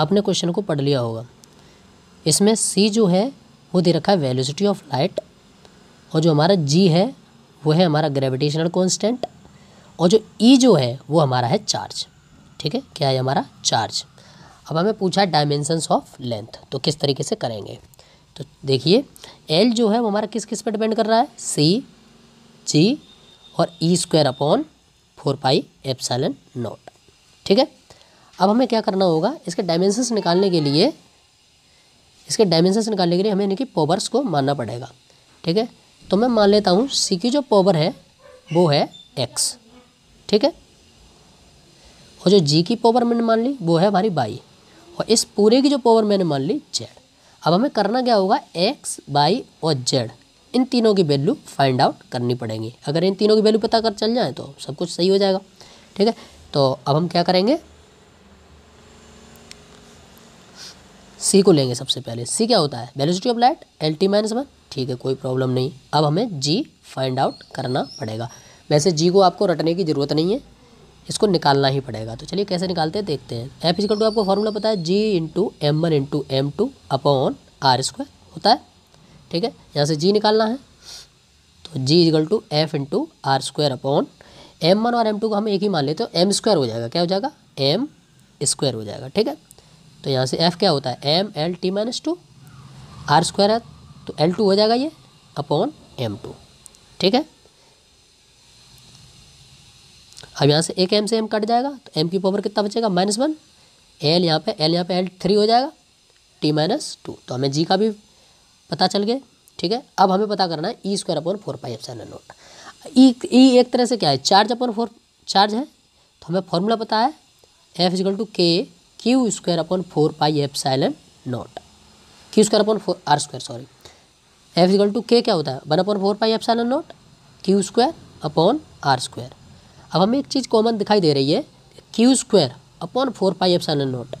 आपने क्वेश्चन को पढ़ लिया होगा इसमें सी जो है वो दे रखा है वेलोसिटी ऑफ लाइट और जो हमारा जी है वो है हमारा ग्रेविटेशनल कॉन्स्टेंट और जो ई e जो है वो हमारा है चार्ज ठीक है क्या है हमारा चार्ज अब हमें पूछा है डायमेंसन्स ऑफ लेंथ तो किस तरीके से करेंगे तो देखिए एल जो है वो हमारा किस किस पर डिपेंड कर रहा है सी जी और E square upon four pi epsilon naught ठीक है अब हमें क्या करना होगा इसके डायमेंशंस निकालने के लिए इसके डायमेंशंस निकालने के लिए हमें इनकी पॉवर्स को मानना पड़ेगा ठीक है तो मैं मान लेता हूँ सी की जो पॉवर है वो है एक्स ठीक है और जो जी की पॉवर मैंने मान ली वो है हमारी बाई और इस पूरे की जो पॉवर मैंने मान ली जेड अब हमें करना क्या होगा एक्स बाई और जेड इन तीनों की वैल्यू फाइंड आउट करनी पड़ेंगी अगर इन तीनों की वैल्यू पता कर चल जाए तो सब कुछ सही हो जाएगा ठीक है तो अब हम क्या करेंगे सी को लेंगे सबसे पहले सी क्या होता है velocity of light L T minus one ठीक है कोई प्रॉब्लम नहीं अब हमें जी फाइंड आउट करना पड़ेगा वैसे जी को आपको रटने की ज़रूरत नहीं है इसको निकालना ही पड़ेगा तो चलिए कैसे निकालते हैं देखते हैं एफ इजिकल टू आपको फॉर्मूला पता है G into M one into M two upon R square होता है ठीक है यहाँ से जी निकालना है तो G equal to F into R square upon M one और एम टू को हम एक ही मान लेते हो एम स्क्वायर हो जाएगा क्या हो जाएगा एम स्क्वायर हो जाएगा ठीक है तो यहाँ से एफ़ क्या होता है M L T minus two R square है तो एल टू हो जाएगा ये अपॉन एम टू ठीक है अब यहाँ से एक एम से एम कट जाएगा तो एम की पावर कितना बचेगा माइनस वन एल यहाँ पे एल यहाँ पे एल थ्री हो जाएगा टी माइनस टू तो हमें जी का भी पता चल गया ठीक है अब हमें पता करना है E square upon four pi epsilon naught E E एक तरह से क्या है चार्ज अपॉन फोर चार्ज है तो हमें फॉर्मूला पता है F equal to K Q square upon four pi epsilon naught Q square upon four R square sorry F equal to K क्या होता है one upon four pi epsilon naught Q square upon R square अब हमें एक चीज़ common दिखाई दे रही है Q square upon four pi epsilon naught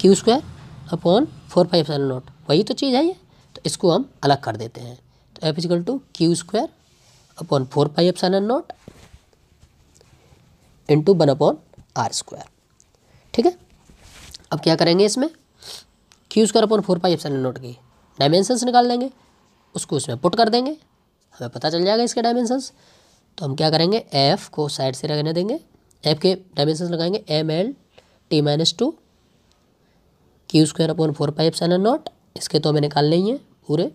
Q square upon four pi epsilon naught वही तो चीज़ है ये तो इसको हम अलग कर देते हैं तो F equal to Q square upon four pi epsilon naught into one upon R square ठीक है अब क्या करेंगे इसमें Q square upon four pi epsilon naught की डायमेंशंस निकाल देंगे उसको उसमें पुट कर देंगे हमें पता चल जाएगा इसके डायमेंशंस तो हम क्या करेंगे एफ़ को साइड से रहने देंगे एफ के डायमेंशंस लगाएंगे M L T minus two Q square upon four pi epsilon naught इसके तो हमें निकालने ही है पूरे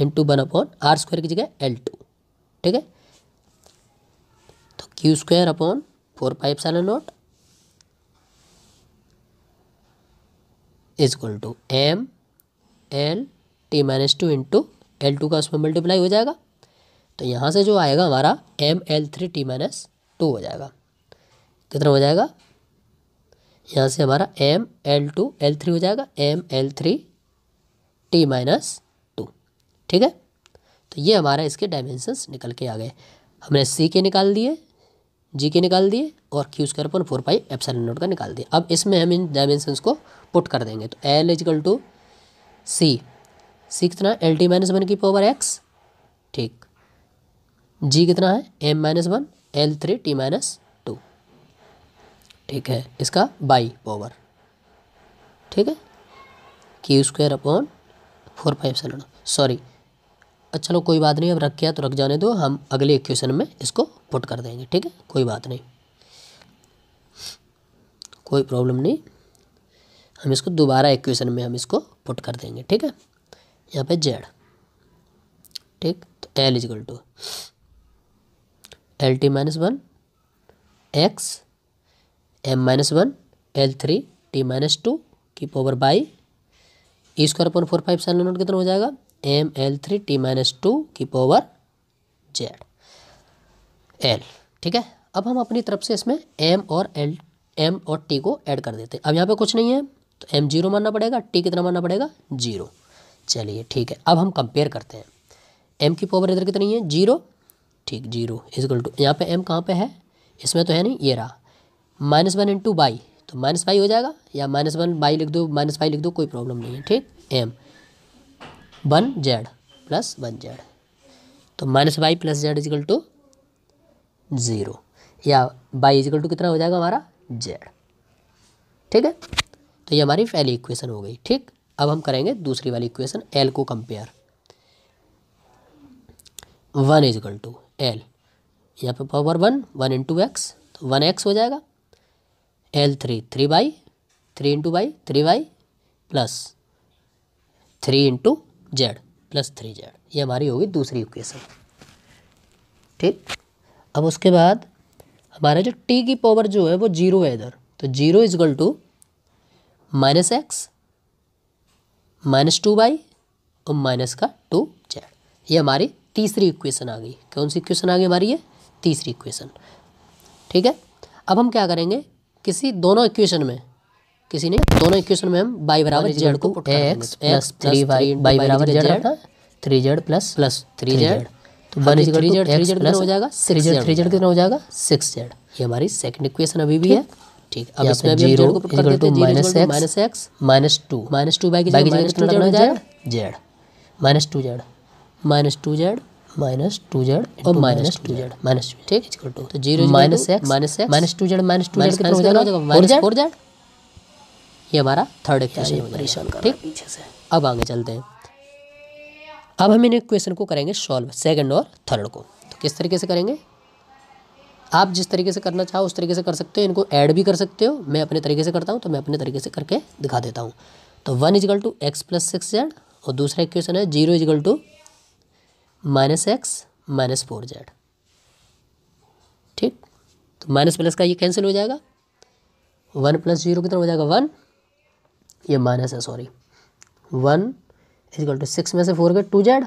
into one upon R square की जगह एल टू ठीक है तो Q square upon four pi epsilon naught is equal to M L T minus two into L two का उसमें मल्टीप्लाई हो जाएगा तो यहाँ से जो आएगा हमारा M L three T minus two हो जाएगा कितना हो जाएगा यहाँ से हमारा M L two L three हो जाएगा M L three T minus two ठीक है तो ये हमारा इसके डायमेंशंस निकल के आ गए हमने सी के निकाल दिए जी के निकाल दिए और Q square upon four pi epsilon naught का निकाल दिया अब इसमें हम इन डायमेंशंस को पुट कर देंगे तो L equal to C C कितना एल टी माइनस वन की पावर एक्स ठीक जी कितना है M minus one L three T minus two ठीक है इसका बाई पावर ठीक है Q square upon four five seven sorry अच्छा लो कोई बात नहीं अब रख गया तो रख जाने दो हम अगले क्वेश्चन में इसको पुट कर देंगे ठीक है कोई बात नहीं कोई प्रॉब्लम नहीं हम इसको दोबारा एक क्वेश्चन में हम इसको पुट कर देंगे ठीक है यहाँ पे जेड ठीक तो L equal to L T minus one X M minus one L three T minus two की power Y E square point four five seven कितना हो जाएगा M L three T minus two की power Z L ठीक है अब हम अपनी तरफ से इसमें एम और एल एम और टी को ऐड कर देते हैं अब यहाँ पे कुछ नहीं है तो एम जीरो मानना पड़ेगा टी कितना मानना पड़ेगा जीरो चलिए ठीक है अब हम कंपेयर करते हैं एम की पावर इधर कितनी है जीरो ठीक जीरो इजिकल टू यहाँ पे एम कहाँ पे है इसमें तो है नहीं ये रहा माइनस वन इंटू बाई तो माइनस बाई हो जाएगा या माइनस वन बाई लिख दो माइनस बाई लिख दो कोई प्रॉब्लम नहीं है ठीक M one Z plus one Z तो minus Y plus Z equal to zero या बाई इजिकल टू कितना हो जाएगा हमारा जेड ठीक है तो ये हमारी पहली इक्वेशन हो गई ठीक अब हम करेंगे दूसरी वाली इक्वेशन एल को compare one equal to L यहाँ पे power one one into X तो वन एक्स हो जाएगा L three three Y three into Y three Y plus three into Z plus three Z ये हमारी होगी दूसरी इक्वेशन ठीक अब उसके बाद हमारा जो टी की पावर जो है वो जीरो है इधर तो zero equal to minus X minus two Y और माइनस का टू जेड ये हमारी तीसरी इक्वेशन आ गई कौन सी इक्वेशन आ गई हमारी ये तीसरी इक्वेशन ठीक है अब हम क्या करेंगे किसी दोनों इक्वेशन में किसी ने दोनों इक्वेशन में हम बाई बराबर जेड को X plus three Y Y बराबर Z three Z plus plus three Z तो one is three Z three Z हो जाएगा थ्री जेड थ्री जेड कितना हो जाएगा सिक्स जेड ये हमारी सेकंड इक्वेशन अभी भी है ठीक अब इसमें zero minus X minus X minus two minus two Y कितना लगना तो हो जाएगा Z minus two Z minus two Z minus two Z और माइनस टू जेड माइनस ठीक zero minus X minus X minus two Z minus two Z कितना हो जाएगा फोर जेड ये हमारा थर्ड क्वेश्चन ठीक से अब आगे चलते हैं अब हम इन क्वेश्चन को करेंगे सॉल्व सेकंड और थर्ड को तो किस तरीके से करेंगे आप जिस तरीके से करना चाहो उस तरीके से कर सकते हो इनको ऐड भी कर सकते हो मैं अपने तरीके से करता हूँ तो मैं अपने तरीके से करके दिखा देता हूँ तो one equal to X plus six Z और दूसरा इक्वेशन है zero equal to minus X minus four Z ठीक तो माइनस प्लस का ये कैंसिल हो जाएगा वन प्लस जीरो कितना हो जाएगा वन ये माइनस है sorry one equal to six में से फोर गए टू जेड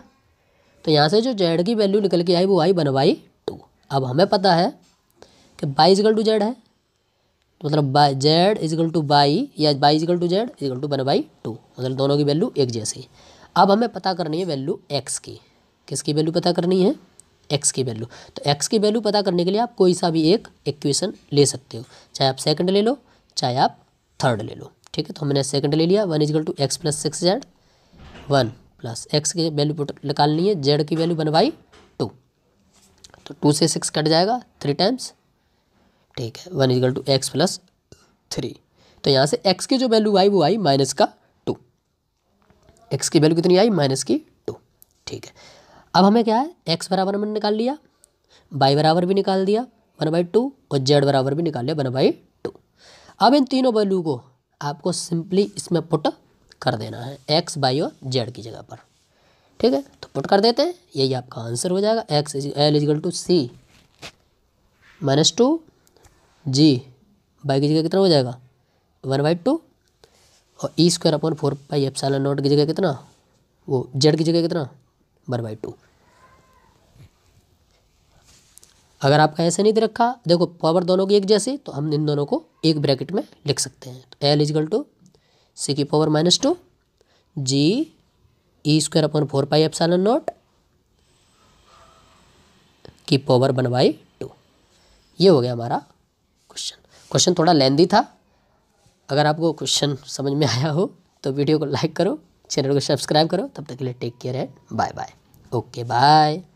तो यहाँ से जो जेड की वैल्यू निकल के आई वो आई वन बाई टू अब हमें पता है कि बाई इजगल टू जेड है तो मतलब Y Z equal to Y या Y equal to Z equal to one by two मतलब दोनों की वैल्यू एक जैसी अब हमें पता करनी है वैल्यू एक्स की किसकी वैल्यू पता करनी है एक्स की वैल्यू तो एक्स की वैल्यू पता करने के लिए आप कोई सा भी एक इक्वेशन ले सकते हो चाहे आप सेकंड ले लो चाहे आप थर्ड ले लो ठीक है तो हमने सेकंड ले लिया one equal to X plus six Z one plus X की वैल्यू पुट निकालनी है जेड की वैल्यू वन बाई टू तो टू से सिक्स कट जाएगा थ्री टाइम्स ठीक है one equal to X plus three तो यहाँ से एक्स की जो वैल्यू आई वो आई माइनस का टू एक्स की वैल्यू कितनी आई माइनस की टू ठीक है अब हमें क्या है एक्स बराबर हमने निकाल लिया बाई बराबर भी निकाल दिया वन बाई टू और जेड बराबर भी निकाल लिया वन बाई टू अब इन तीनों वैल्यू को आपको सिंपली इसमें पुट कर देना है एक्स बाई और जेड की जगह पर ठीक है तो पुट कर देते हैं यही आपका आंसर हो जाएगा X L equal to C minus two G Y की जगह कितना हो जाएगा वन बाई टू और E square upon four pi एफ नोट की जगह कितना वो जेड की जगह कितना वन बाई टू अगर आपका ऐसे नहीं दे रखा देखो पावर दोनों की एक जैसी तो हम इन दोनों को एक ब्रैकेट में लिख सकते हैं तो एल इजगल टू सी की power minus two G E square upon four pi epsilon naught की पावर वन बाई टू ये हो गया हमारा क्वेश्चन क्वेश्चन थोड़ा लेंदी था अगर आपको क्वेश्चन समझ में आया हो तो वीडियो को लाइक करो चैनल को सब्सक्राइब करो तब तक के लिए टेक केयर है बाय बाय ओके बाय